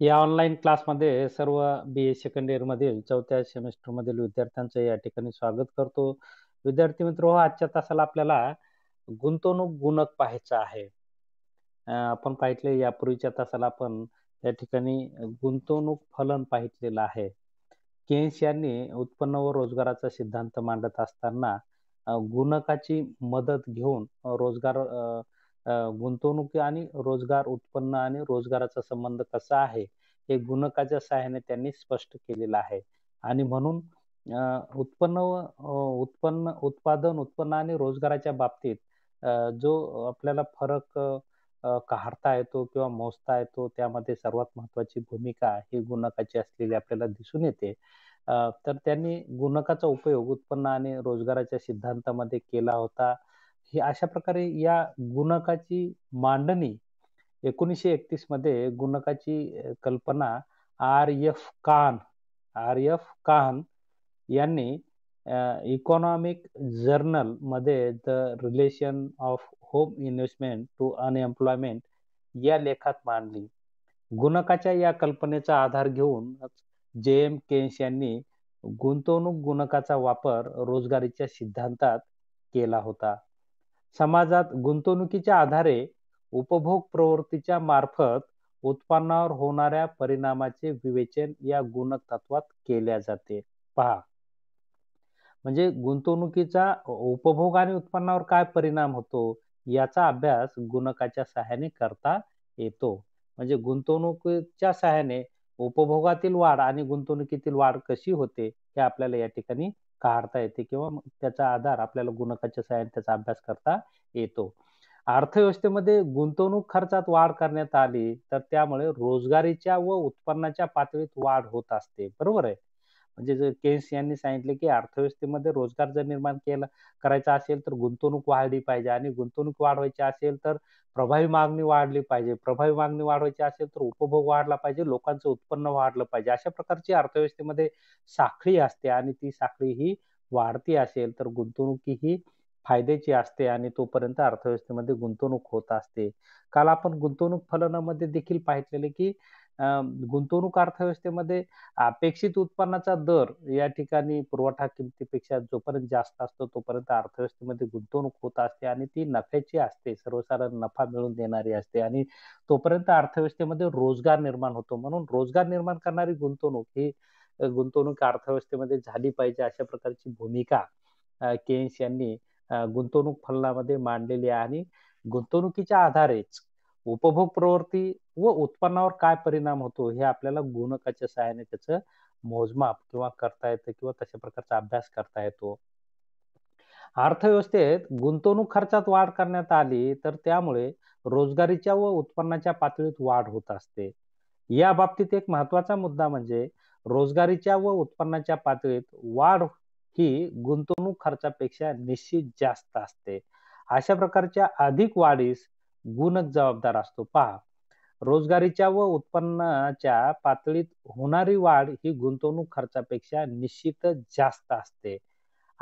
या ऑनलाईन मध्ये सर्व बी ए सेकंड इयर मधील चौथ्या सेमेस्टर मधील विद्यार्थ्यांचं या ठिकाणी स्वागत करतो विद्यार्थी मित्र आजच्या तासाला आपल्याला गुंतवणूक गुणक पाहायचा आहे आपण पाहिले यापूर्वीच्या तासाला आपण या ठिकाणी गुंतवणूक फलन पाहिलेलं आहे केन्स यांनी उत्पन्न व रोजगाराचा सिद्धांत मांडत असताना गुणकाची मदत घेऊन रोजगार गुंतवणूक आणि रोजगार उत्पन्न आणि रोजगाराचा संबंध कसा आहे हे गुणकाच्या सहाय्याने त्यांनी स्पष्ट केलेलं आहे आणि म्हणून उत्पन्न उत्पन्न उत्पादन उत्पन्न आणि रोजगाराच्या बाबतीत जो आपल्याला फरक काढता येतो किंवा मोजता येतो त्यामध्ये सर्वात महत्वाची भूमिका ही गुणकाची असलेली आपल्याला दिसून येते तर त्यांनी गुणकाचा उपयोग उत्पन्न आणि रोजगाराच्या सिद्धांतामध्ये केला होता हे अशा प्रकारे या गुणकाची मांडणी एकोणीसशे एकतीस मध्ये गुणकाची कल्पना R F Kahn R F Kahn यांनी इकॉनॉमिक जर्नल मध्ये the relation of home investment to unemployment या लेखात मांडली गुणकाच्या या कल्पनेचा आधार घेऊन जे एम केन्स यांनी गुंतवणूक गुणकाचा वापर रोजगारीच्या सिद्धांतात केला होता समाजात गुंतवणुकीच्या आधारे उपभोग प्रवृत्तीच्या मार्फत उत्पन्नावर होणाऱ्या परिणामाचे विवेचन या गुण तत्वात केल्या जाते पहा म्हणजे गुंतवणुकीचा उपभोग आणि उत्पन्नावर काय परिणाम होतो याचा अभ्यास गुणकाच्या सहाय्याने करता येतो म्हणजे गुंतवणुकीच्या सहाय्याने उपभोगातील वाढ आणि गुंतवणुकीतील वाढ कशी होते हे आपल्याला या ठिकाणी काढता येते किंवा त्याचा आधार आपल्याला गुणकाच्या सहाय्याने त्याचा अभ्यास करता येतो अर्थव्यवस्थेमध्ये गुंतवणूक खर्चात वाढ करण्यात आली तर त्यामुळे रोजगारीच्या व उत्पन्नाच्या पातळीत वाढ होत असते बरोबर आहे म्हणजे जर केन्स यांनी सांगितले की अर्थव्यवस्थेमध्ये रोजगार जर निर्माण केला करायचा असेल तर गुंतवणूक वाढली पाहिजे आणि गुंतवणूक वाढवायची असेल तर प्रभावी मागणी वाढली पाहिजे प्रभावी मागणी वाढवायची असेल तर उपभोग वाढला पाहिजे लोकांचं उत्पन्न वाढलं पाहिजे अशा प्रकारची अर्थव्यवस्थेमध्ये साखळी असते आणि ती साखळी ही वाढती असेल तर गुंतवणुकी ही फायद्याची असते आणि तोपर्यंत अर्थव्यवस्थेमध्ये गुंतवणूक होत असते काल आपण गुंतवणूक फलनामध्ये देखील पाहिलेले की गुंतवणूक अर्थव्यवस्थेमध्ये अपेक्षित उत्पन्नाचा दर या ठिकाणी पुरवठा किमतीपेक्षा जोपर्यंत जास्त असतो तोपर्यंत अर्थव्यवस्थेमध्ये गुंतवणूक होत असते आणि ती नफ्याची असते सर्वसाधारण नफा मिळवून देणारी असते आणि तोपर्यंत अर्थव्यवस्थेमध्ये रोजगार निर्माण होतो म्हणून रोजगार निर्माण करणारी गुंतवणूक ही गुंतवणूक अर्थव्यवस्थेमध्ये झाली पाहिजे अशा प्रकारची भूमिका केन्स यांनी गुंतवणूक फलनामध्ये मांडलेली आहे आणि गुंतवणुकीच्या आधारेच उपभोग प्रवृत्ती व उत्पन्नावर काय परिणाम होतो हे आपल्याला गुणकाच्या सहाय्याने त्याचं मोजमाप किंवा करता येतं किंवा तशा प्रकारचा अभ्यास करता येतो अर्थव्यवस्थेत गुंतवणूक खर्चात वाढ करण्यात आली तर त्यामुळे रोजगारीच्या व उत्पन्नाच्या पातळीत वाढ होत असते या बाबतीत एक महत्वाचा मुद्दा म्हणजे रोजगारीच्या व उत्पन्नाच्या पातळीत वाढ ही गुंतवणूक खर्चापेक्षा निश्चित जास्त असते अशा प्रकारच्या अधिक वाढीस गुणच जबाबदार असतो पहा रोजगारीच्या व उत्पन्नाच्या पातळीत होणारी वाढ ही गुंतवणूक खर्चापेक्षा निश्चित जास्त असते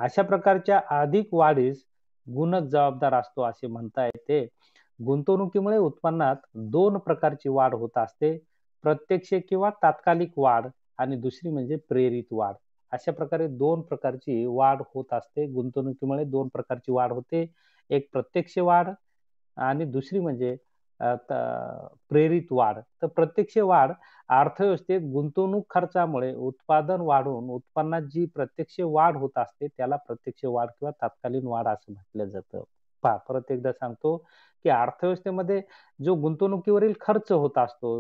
अशा प्रकारच्या अधिक वाढीस गुणच जबाबदार असतो असे म्हणता येते गुंतवणुकीमुळे उत्पन्नात दोन प्रकारची वाढ होत असते प्रत्यक्ष किंवा तात्कालिक वाढ आणि दुसरी म्हणजे प्रेरित वाढ अशा प्रकारे दोन प्रकारची वाढ होत असते गुंतवणुकीमुळे दोन प्रकारची वाढ होते एक प्रत्यक्ष वाढ आणि दुसरी म्हणजे प्रेरित वाढ तर प्रत्यक्ष वाढ अर्थव्यवस्थेत गुंतवणूक खर्चामुळे उत्पादन वाढून उत्पन्नात जी प्रत्यक्ष वाढ होत असते त्याला प्रत्यक्ष वाढ किंवा तात्कालीन वाढ असं म्हटलं जातं पहा परत एकदा सांगतो की अर्थव्यवस्थेमध्ये जो गुंतवणुकीवरील खर्च होत असतो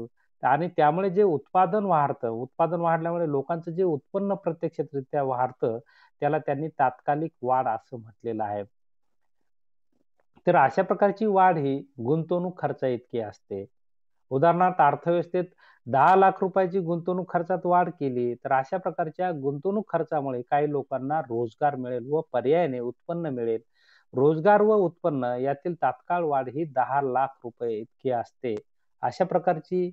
आणि त्यामुळे जे उत्पादन वाढतं उत्पादन वाढल्यामुळे लोकांचं जे उत्पन्न प्रत्यक्षरित्या वाढतं त्याला त्यांनी तात्कालिक वाढ असं म्हटलेलं आहे तर अशा प्रकारची वाढ ही गुंतवणूक खर्चा इतकी असते उदाहरणार्थ अर्थव्यवस्थेत दहा लाख रुपयाची गुंतवणूक खर्चात वाढ केली तर अशा प्रकारच्या गुंतवणूक खर्चामुळे काही लोकांना रोजगार मिळेल व पर्यायाने उत्पन्न मिळेल रोजगार व उत्पन्न यातील तात्काळ वाढ ही दहा लाख रुपये इतकी असते अशा प्रकारची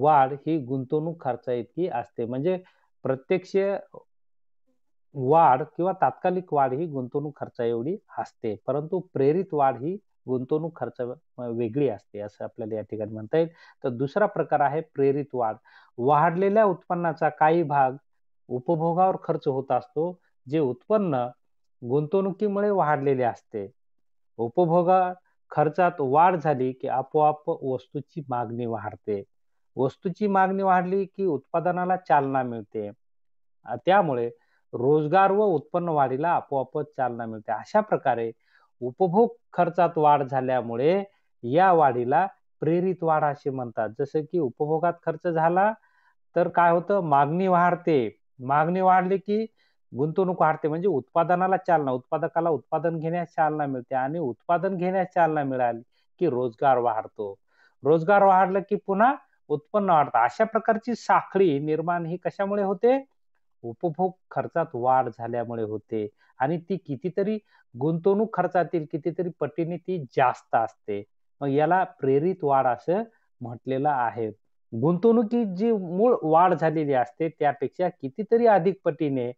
वाढ ही गुंतवणूक खर्चा इतकी असते म्हणजे प्रत्यक्ष वाढ किंवा तात्कालिक वाढ ही गुंतवणूक खर्चा एवढी असते परंतु प्रेरित वाढ ही गुंतवणूक खर्च वेगळी असते असं आपल्याला या ठिकाणी म्हणता येईल तर दुसरा प्रकार आहे प्रेरित वाढ वाढलेल्या उत्पन्नाचा काही भाग उपभोगावर खर्च होत असतो जे उत्पन्न गुंतवणुकीमुळे वाढलेले असते उपभोगा खर्चात वाढ झाली की आपोआप वस्तूची मागणी वाढते वस्तूची मागणी वाढली की उत्पादनाला चालना मिळते त्यामुळे रोजगार व उत्पन्न वाढीला आपोआपच चालना मिळते अशा प्रकारे उपभोग खर्चात वाढ झाल्यामुळे या वाढीला प्रेरित वाढ असे म्हणतात जसं की उपभोगात खर्च झाला तर काय होतं मागणी वाढते मागणी वाढली की गुंतवणूक वाढते म्हणजे उत्पादनाला चालना उत्पादकाला उत्पादन घेण्यास चालना मिळते आणि उत्पादन घेण्यास चालना मिळाली की रोजगार वाढतो रोजगार वाढला की पुन्हा उत्पन्न वाढतं अशा प्रकारची साखळी निर्माण ही कशामुळे होते उपभोग खर्चात वाढ झाल्यामुळे होते आणि ती कितीतरी गुंतवणूक खर्चातील कितीतरी पटीने ती जास्त असते मग याला प्रेरित वाढ असं म्हटलेलं आहे गुंतवणुकीत जी मूळ वाढ झालेली असते त्यापेक्षा कितीतरी अधिक पटीने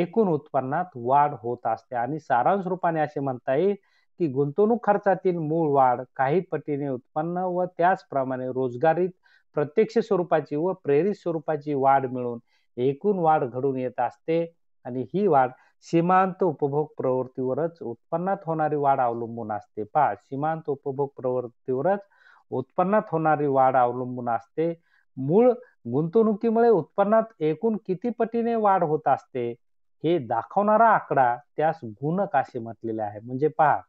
एकूण उत्पन्नात वाढ होत असते आणि सारांश रूपाने असे म्हणता येईल की गुंतवणूक खर्चातील मूळ वाढ काही पटीने उत्पन्न व त्याचप्रमाणे रोजगारीत प्रत्यक्ष स्वरूपाची व प्रेरित स्वरूपाची वाढ मिळून एकूण वाढ घडून येत असते आणि ही वाढ सीमांत उपभोग प्रवृत्तीवरच उत्पन्नात होणारी वाढ अवलंबून असते पहा सीमांत उपभोग प्रवृत्तीवरच उत्पन्नात होणारी वाढ अवलंबून असते मूळ गुंतवणुकीमुळे उत्पन्नात एकूण किती पटीने वाढ होत असते हे दाखवणारा आकडा त्यास गुणक असे म्हटलेले आहे म्हणजे पहा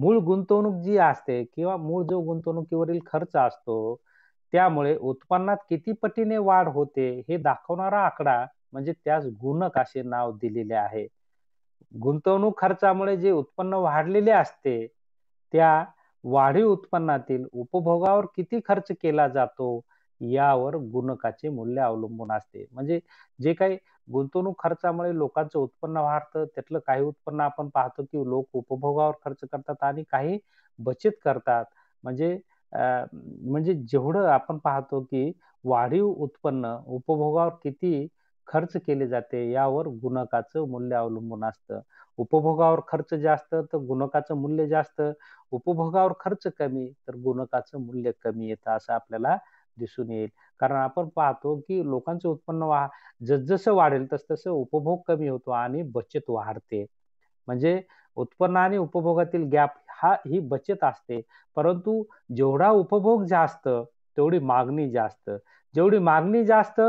मूळ गुंतवणूक जी असते किंवा मूळ जो गुंतवणुकीवरील खर्च असतो त्यामुळे उत्पन्नात किती पटीने वाढ होते हे दाखवणारा आकडा म्हणजे त्यास गुणक असे नाव दिलेले आहे गुंतवणूक खर्चामुळे जे उत्पन्न वाढलेले असते त्या वाढीव उत्पन्नातील उपभोगावर किती खर्च केला जातो यावर गुणकाचे मूल्य अवलंबून असते म्हणजे जे काही गुंतवणूक खर्चामुळे लोकांचं उत्पन्न वाढतं त्यातलं काही उत्पन्न आपण पाहतो की लोक उपभोगावर खर्च करतात आणि काही बचत करतात म्हणजे म्हणजे जेवढं आपण पाहतो की वाढीव उत्पन्न उपभोगावर किती खर्च केले जाते यावर गुणकाचं मूल्य अवलंबून असतं उपभोगावर खर्च जास्त तर गुणकाचं मूल्य जास्त उपभोगावर खर्च कमी तर गुणकाचं मूल्य कमी येतं असं आपल्याला दिसून येईल कारण आपण पाहतो की लोकांचं उत्पन्न वा जसजसं वाढेल तस उपभोग कमी होतो आणि बचत वाढते म्हणजे उत्पन्न आणि उपभोगातील गॅप हा ही बचत असते परंतु जेवढा उपभोग जास्त तेवढी मागणी जास्त जेवढी मागणी जास्त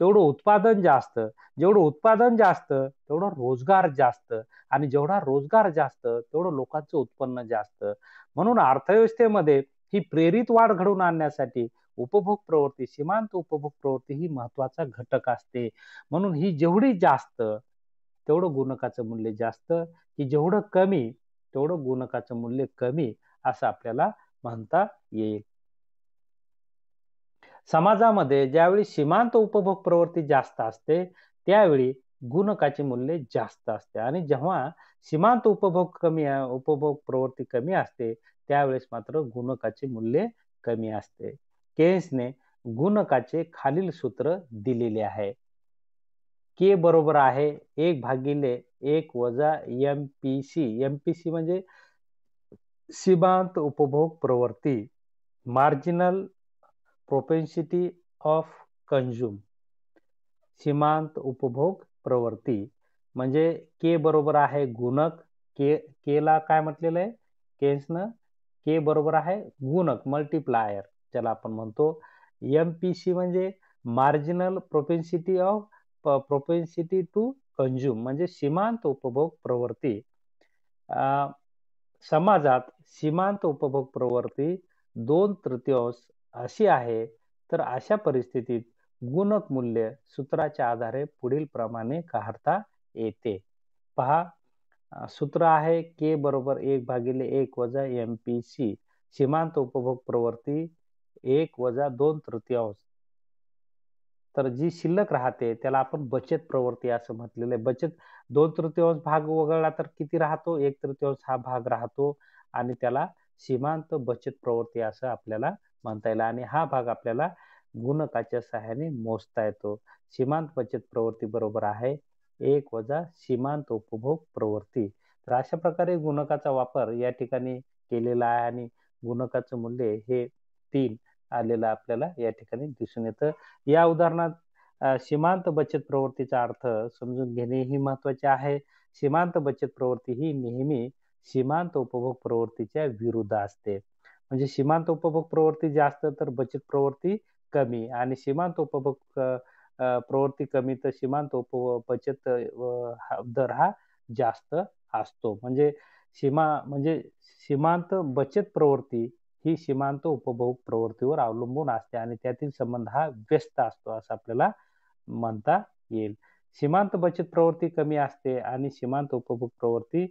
तेवढं उत्पादन जास्त जेवढं उत्पादन जास्त तेवढा रोजगार जास्त आणि जेवढा रोजगार जास्त तेवढं लोकांचं उत्पन्न जास्त म्हणून अर्थव्यवस्थेमध्ये ही प्रेरित वाढ घडवून आणण्यासाठी उपभोग प्रवृत्ती सीमांत उपभोग प्रवृत्ती ही महत्वाचा घटक असते म्हणून ही जेवढी जास्त तेवढं गुणकाचं मूल्य जास्त की जेवढं कमी तेवढं गुणकाचं मूल्य कमी असं आपल्याला म्हणता येईल समाजामध्ये ज्यावेळी सीमांत उपभोग प्रवृत्ती जास्त असते त्यावेळी गुणकाचे मूल्य जास्त असते आणि जेव्हा सीमांत उपभोग कमी उपभोग प्रवृत्ती कमी असते त्यावेळेस मात्र गुणकाचे मूल्य कमी असते केन्सने गुणकाचे खालील सूत्र दिलेले आहे के बरोबर आहे एक भागिले एक वजा M P C M P C म्हणजे सीमांत उपभोग प्रवृत्ती मार्जिनल प्रोपेन्सिटी ऑफ कंझ्युम सीमांत उपभोग प्रवृत्ती म्हणजे के बरोबर आहे गुणक के केला काय म्हटलेलं आहे केन्सनं के बरोबर आहे गुणक मल्टिप्लायर ज्याला आपण म्हणतो एम पी सी म्हणजे marginal propensity of propensity to consume म्हणजे सीमांत उपभोग प्रवृत्ती समाजात सीमांत उपभोग प्रवृत्ती दोन तृतीयांश अशी आहे तर अशा परिस्थितीत गुणक मूल्य सूत्राच्या आधारे पुढील प्रमाणे काढता येते पहा सूत्र आहे के बरोबर एक भागिले एक वजा एम पी सी सीमांत उपभोग प्रवृत्ती एक वजा दोन तृतीयांश तर जी शिल्लक राहते त्याला आपण बचत प्रवृत्ती असं म्हटलेलं आहे बचत दोन तृतीयांश भाग वगळला तर किती राहतो एक तृतीयांश हा भाग राहतो आणि त्याला सीमांत बचत प्रवृत्ती असं आपल्याला म्हणता येईल आणि हा भाग आपल्याला गुणकाच्या सहाय्याने मोजता येतो सीमांत बचत प्रवृत्ती बरोबर आहे एक वजा सीमांत उपभोग प्रवृत्ती तर अशा प्रकारे गुणकाचा वापर या ठिकाणी केलेला आहे आणि गुणकाचं मूल्य हे तीन आलेला आपल्याला या ठिकाणी दिसून येतं या उदाहरणात सीमांत बचत प्रवृत्तीचा अर्थ समजून घेणे ही महत्वाचे आहे सीमांत बचत प्रवृत्ती ही नेहमी सीमांत उपभोग प्रवृत्तीच्या विरुद्ध असते म्हणजे सीमांत उपभोग प्रवृत्ती जास्त तर बचत प्रवृत्ती कमी आणि सीमांत उपभोग प्रवृत्ती कमी तर सीमांत उप बचत दर हा जास्त असतो म्हणजे सीमा म्हणजे सीमांत बचत प्रवृत्ती ही सीमांत उपभोग प्रवृत्तीवर अवलंबून असते आणि त्यातील संबंध हा व्यस्त असतो असं आपल्याला म्हणता येईल सीमांत बचत प्रवृत्ती कमी असते आणि सीमांत उपभोग प्रवृत्ती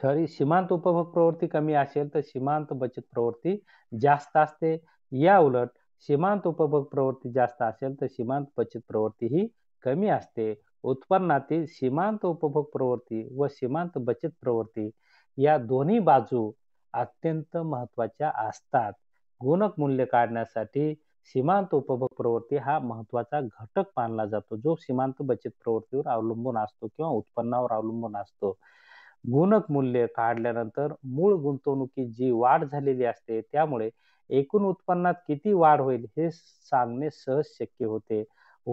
सॉरी सीमांत उपभोग प्रवृत्ती कमी असेल तर सीमांत बचत प्रवृत्ती जास्त असते या उलट सीमांत उपभोग प्रवृत्ती जास्त असेल तर सीमांत बचत प्रवृत्ती ही कमी असते उत्पन्नातील सीमांत उपभोग प्रवृत्ती व सीमांत बचत प्रवृत्ती या दोन्ही बाजू अत्यंत महत्वाच्या असतात गुणक मूल्य काढण्यासाठी सीमांत उपभोग प्रवृत्ती हा महत्वाचा घटक मानला जातो जो सीमांत बचत प्रवृत्तीवर अवलंबून असतो किंवा उत्पन्नावर अवलंबून असतो गुणक मूल्य काढल्यानंतर मूळ गुंतवणुकीत जी वाढ झालेली असते त्यामुळे एकूण उत्पन्नात किती वाढ होईल हे सांगणे सहज शक्य होते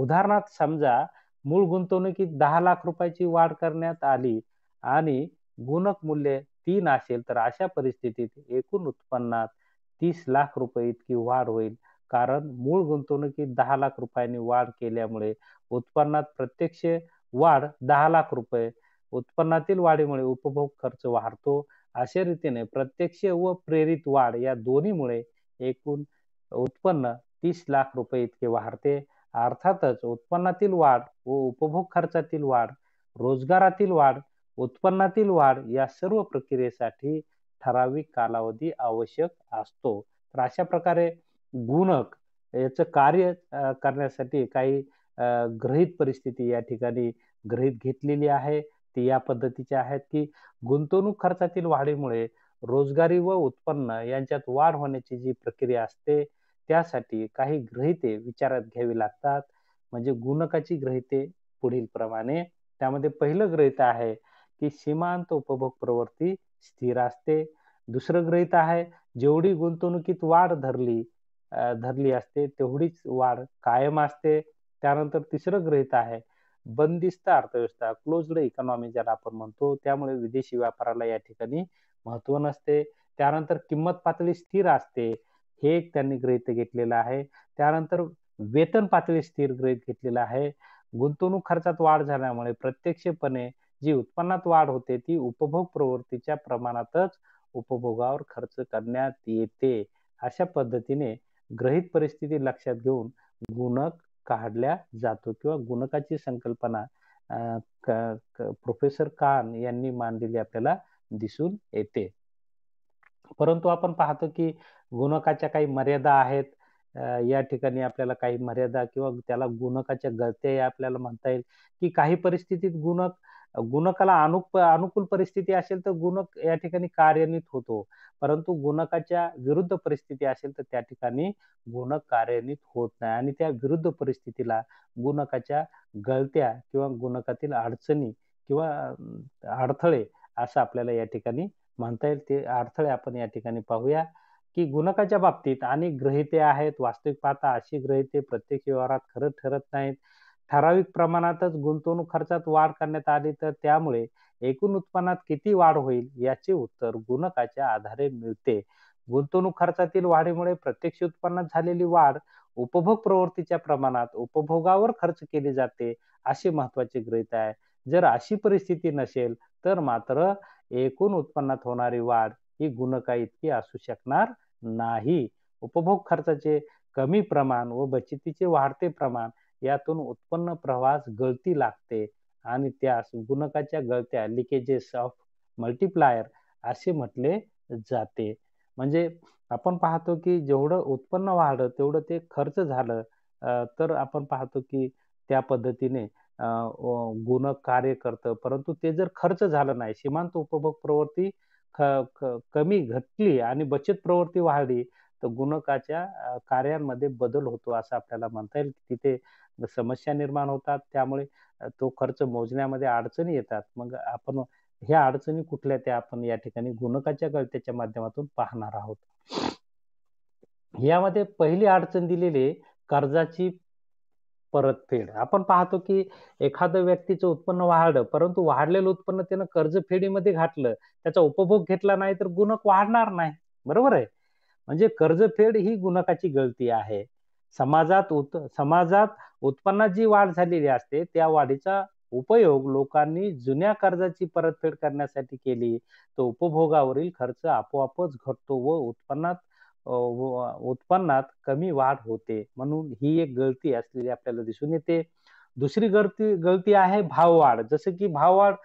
उदाहरणार्थ समजा मूळ गुंतवणुकीत दहा लाख रुपयाची वाढ करण्यात आली आणि गुणक मूल्य तीन असेल तर अशा परिस्थितीत एकूण उत्पन्नात तीस लाख रुपये इतकी वाढ होईल कारण मूळ गुंतवणुकीत दहा लाख रुपयांनी वाढ केल्यामुळे उत्पन्नात प्रत्यक्ष वाढ दहा लाख रुपये उत्पन्नातील वाढीमुळे उपभोग खर्च वाढतो अशा रीतीने प्रत्यक्ष व प्रेरित वाढ या दोन्हीमुळे एकूण उत्पन्न तीस लाख रुपये इतके वाढते अर्थातच उत्पन्नातील वाढ व उपभोग खर्चातील वाढ रोजगारातील वाढ उत्पन्नातील वाढ या सर्व प्रक्रियेसाठी ठराविक कालावधी आवश्यक असतो तर अशा प्रकारे गुणक याचं कार्य करण्यासाठी काही ग्रहित परिस्थिती या ठिकाणी ग्रहित घेतलेली आहे ती या पद्धतीच्या आहेत की गुंतवणूक खर्चातील वाढीमुळे रोजगारी व उत्पन्न यांच्यात वाढ होण्याची जी प्रक्रिया असते त्यासाठी काही ग्रहिते विचारात घ्यावी लागतात म्हणजे गुणकाची ग्रहिते पुढील प्रमाणे त्यामध्ये पहिलं ग्रहित आहे की सीमांत उपभोग प्रवृत्ती स्थिर असते दुसरं ग्रहित आहे जेवढी गुंतवणुकीत वाढ धरली धरली असते तेवढीच वाढ कायम असते त्यानंतर तिसरं ग्रहित आहे बंदिस्त अर्थव्यवस्था क्लोज्ड इकॉनॉमी ज्याला आपण म्हणतो त्यामुळे विदेशी व्यापाराला या ठिकाणी महत्व नसते त्यानंतर किंमत पातळी स्थिर असते हे एक त्यांनी गृहित घेतलेलं आहे त्यानंतर वेतन पातळी स्थिर गृहित घेतलेलं आहे गुंतवणूक खर्चात वाढ झाल्यामुळे प्रत्यक्षपणे जी उत्पन्नात वाढ होते ती उपभोग प्रवृत्तीच्या प्रमाणातच उपभोगावर खर्च करण्यात येते अशा पद्धतीने ग्रहित परिस्थिती लक्षात घेऊन गुणक काढल्या जातो किंवा गुणकाची संकल्पना प्रोफेसर कान यांनी मांडलेली आपल्याला दिसून येते परंतु आपण पाहतो की गुणकाच्या काही मर्यादा आहेत या ठिकाणी आपल्याला काही मर्यादा किंवा त्याला गुणकाच्या गळत्या आपल्याला म्हणता येईल की काही परिस्थितीत गुणक गुणकाला अनुक अनुकूल परिस्थिती असेल तर गुणक या ठिकाणी कार्यान्वित होतो परंतु गुणकाच्या विरुद्ध परिस्थिती असेल तर त्या ठिकाणी गुणक कार्यान्वित होत नाही आणि त्या विरुद्ध परिस्थितीला गुणकाच्या गळत्या किंवा गुणकातील अडचणी किंवा अडथळे असं आपल्याला या ठिकाणी म्हणता येईल ते अडथळे आपण या ठिकाणी पाहूया की गुणकाच्या बाबतीत अनेक ग्रहिते आहेत वास्तविक पाहता अशी ग्रहिते प्रत्येक व्यवहारात खरं ठरत नाहीत ठराविक प्रमाणातच गुंतवणूक खर्चात वाढ करण्यात आली तर त्यामुळे एकूण उत्पन्नात किती वाढ होईल याचे उत्तर गुणकाच्या आधारे मिळते गुंतवणूक खर्चातील वाढीमुळे प्रत्यक्ष उत्पन्नात झालेली वाढ उपभोग प्रवृत्तीच्या प्रमाणात उपभोगावर खर्च केली जाते अशी महत्वाची ग्रहित आहे जर अशी परिस्थिती नसेल तर मात्र एकूण उत्पन्नात होणारी वाढ ही गुणका इतकी असू शकणार नाही उपभोग खर्चाचे कमी प्रमाण व बचतीचे वाढते प्रमाण यातून उत्पन्न प्रवास गळती लागते आणि त्यास गुणकाच्या गळत्या लिकेजेस ऑफ मल्टीप्लायर असे म्हटले जाते म्हणजे आपण पाहतो की जेवढं उत्पन्न वाढलं तेवढं ते खर्च झालं तर आपण पाहतो की त्या पद्धतीने गुणक कार्य करतं परंतु ते जर खर्च झालं नाही सीमांत उपभोग प्रवृत्ती कमी घटली आणि बचत प्रवृत्ती वाढली तर गुणकाच्या कार्यामध्ये बदल होतो असं आपल्याला म्हणता येईल तिथे समस्या निर्माण होतात त्यामुळे तो खर्च मोजण्यामध्ये अडचणी येतात मग आपण ह्या अडचणी कुठल्या त्या आपण या ठिकाणी गुणकाच्या गळत्याच्या माध्यमातून पाहणार आहोत यामध्ये पहिली अडचण दिलेली कर्जाची परतफेड आपण पाहतो की एखादं व्यक्तीचं उत्पन्न वाढलं परंतु वाढलेलं उत्पन्न त्यानं कर्जफेडीमध्ये घातलं त्याचा उपभोग घेतला नाही तर गुणक वाढणार नाही बरोबर आहे म्हणजे कर्जफेड ही गुणकाची गळती आहे समाजात उत समाजात उत्पन्नात जी वाढ झालेली असते त्या वाढीचा उपयोग लोकांनी जुन्या कर्जाची परतफेड करण्यासाठी केली तो उपभोगावरील खर्च आपोआपच घटतो व उत्पन्नात उत्पन्नात कमी वाढ होते म्हणून ही एक गळती असलेली आपल्याला दिसून येते दुसरी गळती गळती आहे भाववाढ जसं की भाववाढ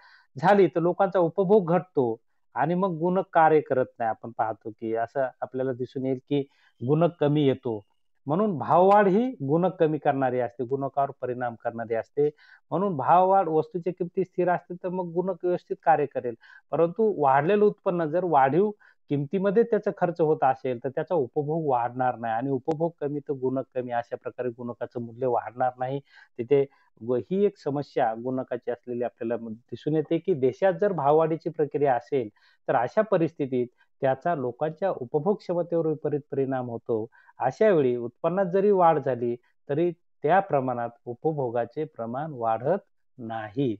झाली तर लोकांचा उपभोग घटतो आणि मग गुणक कार्य करत नाही आपण पाहतो की असं आपल्याला दिसून येईल की गुणक कमी येतो म्हणून भाववाढ ही गुणक कमी करणारी असते गुणकावर परिणाम करणारी असते म्हणून भाववाढ वस्तूची किमती स्थिर असते तर मग गुणक व्यवस्थित कार्य करेल परंतु वाढलेलं उत्पन्न जर वाढीव किमतीमध्ये त्याचा खर्च होत असेल तर त्याचा उपभोग वाढणार नाही आणि उपभोग कमी तर गुणक कमी अशा प्रकारे गुणकाचं मूल्य वाढणार नाही तिथे ही एक समस्या गुणकाची असलेली आपल्याला दिसून येते की देशात जर भाववाढीची प्रक्रिया असेल तर अशा परिस्थितीत त्याचा लोकांच्या उपभोग क्षमतेवर विपरीत परिणाम होतो अशा वेळी उत्पन्नात जरी वाढ झाली तरी त्या प्रमाणात उपभोगाचे प्रमाण वाढत नाही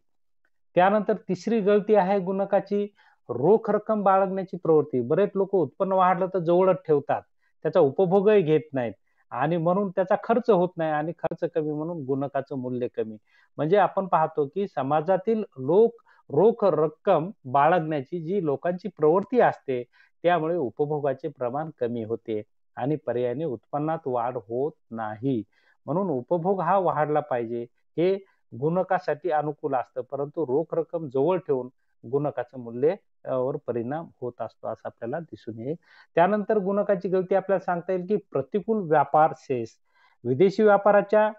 त्यानंतर तिसरी गळती आहे गुणकाची रोख रक्कम बाळगण्याची प्रवृत्ती बरेच लोक उत्पन्न वाढलं तर जवळच ठेवतात त्याचा उपभोगही घेत नाहीत आणि म्हणून त्याचा खर्च होत नाही आणि खर्च कमी म्हणून गुणकाचं मूल्य कमी म्हणजे आपण पाहतो की समाजातील लोक रोख रक्कम बाळगण्याची जी लोकांची प्रवृत्ती असते त्यामुळे उपभोगाचे प्रमाण कमी होते आणि पर्यायाने उत्पन्नात वाढ होत नाही म्हणून उपभोग हा वाढला पाहिजे हे गुणकासाठी अनुकूल असतं परंतु रोख रक्कम जवळ ठेवून गुणकाचं मूल्य वर परिणाम होत असतो असं आपल्याला दिसून येईल त्यानंतर गुणकाची गळती आपल्याला सांगता येईल की प्रतिकूल व्यापार शेष विदेशी व्यापाराच्या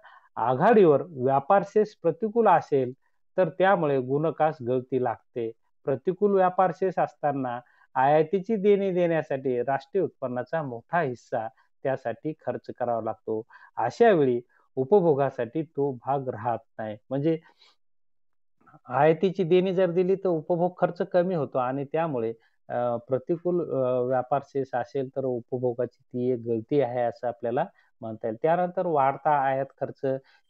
आघाडीवर व्यापार शेष प्रतिकूल असेल तर त्यामुळे गुणकास गळती लागते प्रतिकूल व्यापार शेष असताना आयातीची देणी देण्यासाठी राष्ट्रीय उत्पन्नाचा मोठा हिस्सा त्यासाठी खर्च करावा लागतो अशा वेळी उपभोगासाठी तो भाग राहत नाही म्हणजे आयातीची देणी जर दिली तर उपभोग खर्च कमी होतो आणि त्यामुळे प्रतिकूल व्यापार शेष असेल तर उपभोगाची ती एक गळती आहे असं आपल्याला म्हणता येईल. त्यानंतर वाढता आयात खर्च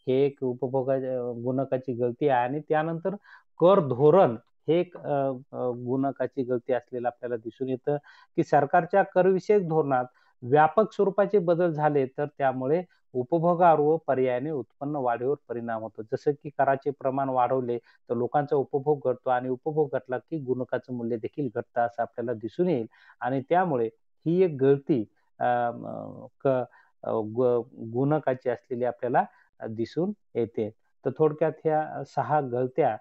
हे एक उपभोगा गुणकाची गळती आहे आणि त्यानंतर कर धोरण हे एक गुणकाची गळती असलेलं आपल्याला दिसून येतं, की सरकारच्या करविषयक धोरणात व्यापक स्वरूपाचे बदल झाले तर त्यामुळे उपभोगावर व पर्यायाने उत्पन्न वाढीवर परिणाम होतो जसं की कराचे प्रमाण वाढवले तर लोकांचा उपभोग घटतो आणि उपभोग घटला की गुणकाचं मूल्य देखील घटतं असं आपल्याला दिसून येईल आणि त्यामुळे ही एक गळती गुणकाची असलेली आपल्याला दिसून येते तर थोडक्यात ह्या सहा गळत्या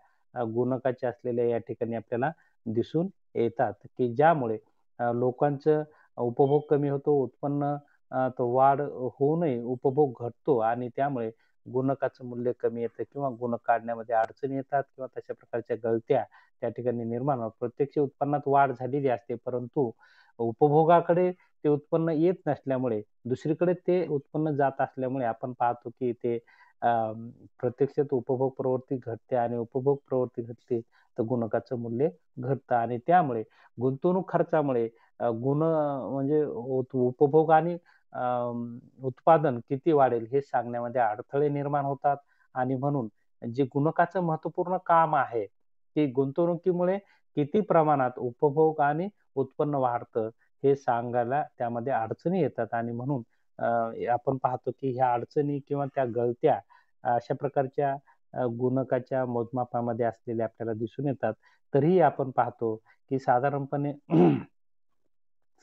गुणकाच्या असलेल्या या ठिकाणी आपल्याला दिसून येतात की ज्यामुळे लोकांचं उपभोग कमी होतो उत्पन्न वाढ होऊ नये उपभोग घटतो आणि त्यामुळे गुणकाचं मूल्य कमी येतं किंवा गुण काढण्यामध्ये अडचणी येतात किंवा तशा प्रकारच्या गळत्या त्या ठिकाणी निर्माण होतात प्रत्यक्ष उत्पन्नात वाढ झालेली असते परंतु उपभोगाकडे ते उत्पन्न येत नसल्यामुळे दुसरीकडे ते उत्पन्न जात असल्यामुळे आपण पाहतो की ते प्रत्यक्षात उपभोग प्रवृत्ती घटते आणि उपभोग प्रवृत्ती घटते तर गुणकाचं मूल्य घटतं आणि त्यामुळे गुंतवणूक खर्चामुळे गुण म्हणजे उपभोग आणि उत्पादन किती वाढेल हे सांगण्यामध्ये अडथळे निर्माण होतात आणि म्हणून जे गुणकाचं महत्वपूर्ण काम आहे की गुंतवणुकीमुळे किती प्रमाणात उपभोग आणि उत्पन्न वाढतं हे सांगायला त्यामध्ये अडचणी येतात आणि म्हणून आपण पाहतो की ह्या अडचणी किंवा त्या गळत्या अशा प्रकारच्या गुणकाच्या मोजमापामध्ये असलेल्या आपल्याला दिसून येतात तरीही आपण पाहतो की साधारणपणे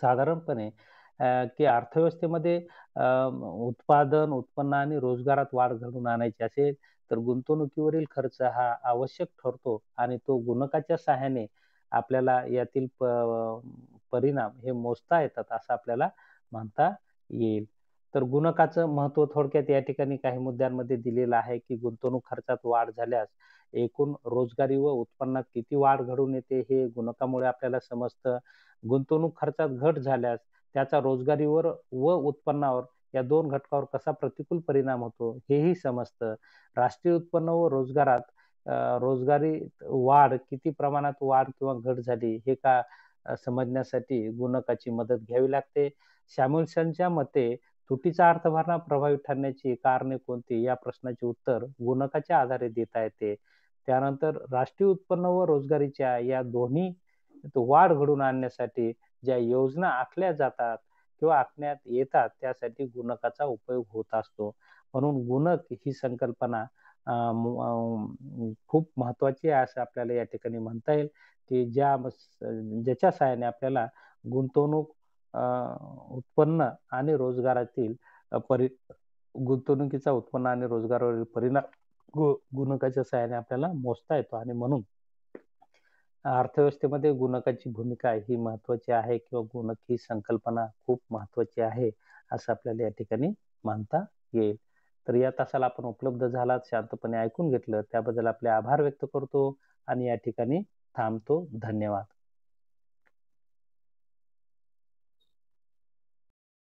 साधारणपणे की अर्थव्यवस्थेमध्ये उत्पादन उत्पन्न आणि रोजगारात वाढ घडून आणायची असेल तर गुंतवणुकीवरील खर्च हा आवश्यक ठरतो आणि तो गुणकाच्या सहाय्याने आपल्याला यातील परिणाम हे मोजता येतात असं आपल्याला म्हणता येईल तर गुणकाचं महत्व थोडक्यात या ठिकाणी काही मुद्द्यांमध्ये दिलेलं आहे की गुंतवणूक खर्चात वाढ झाल्यास एकूण रोजगारी व उत्पन्नात किती वाढ घडून येते हे गुणकामुळे आपल्याला समजतं गुंतवणूक खर्चात घट झाल्यास त्याचा रोजगारीवर व उत्पन्नावर या दोन घटकावर कसा प्रतिकूल परिणाम होतो हेही समजतं राष्ट्रीय उत्पन्न व रोजगारात रोजगारी वाढ किती प्रमाणात वाढ किंवा घट झाली हे का समजण्यासाठी गुणकाची मदत घ्यावी लागते सॅम्युल्सनच्या मते तुटीचा भरणा प्रभावी ठरण्याची कारणे कोणती या प्रश्नाचे उत्तर गुणकाच्या आधारे देता येते त्यानंतर राष्ट्रीय उत्पन्न व रोजगारीच्या या दोन्ही वाढ घडून आणण्यासाठी ज्या योजना आखल्या जातात किंवा आखण्यात येतात त्यासाठी गुणकाचा उपयोग होत असतो म्हणून गुणक ही संकल्पना खूप महत्वाची आहे असं आपल्याला या ठिकाणी म्हणता येईल की ज्या ज्याच्या साह्याने आपल्याला गुंतवणूक उत्पन्न आणि रोजगारातील परि गुंतवणुकीचा उत्पन्न आणि रोजगारावरील परिणाम गुणकाच्या सहाय्याने आपल्याला मोजता येतो आणि म्हणून अर्थव्यवस्थेमध्ये गुणकाची भूमिका ही महत्वाची आहे किंवा गुणक ही संकल्पना खूप महत्वाची आहे असं आपल्याला या ठिकाणी मानता येईल तर या तासाला आपण उपलब्ध झाला शांतपणे ऐकून घेतलं त्याबद्दल आपले आभार व्यक्त करतो आणि या ठिकाणी थांबतो धन्यवाद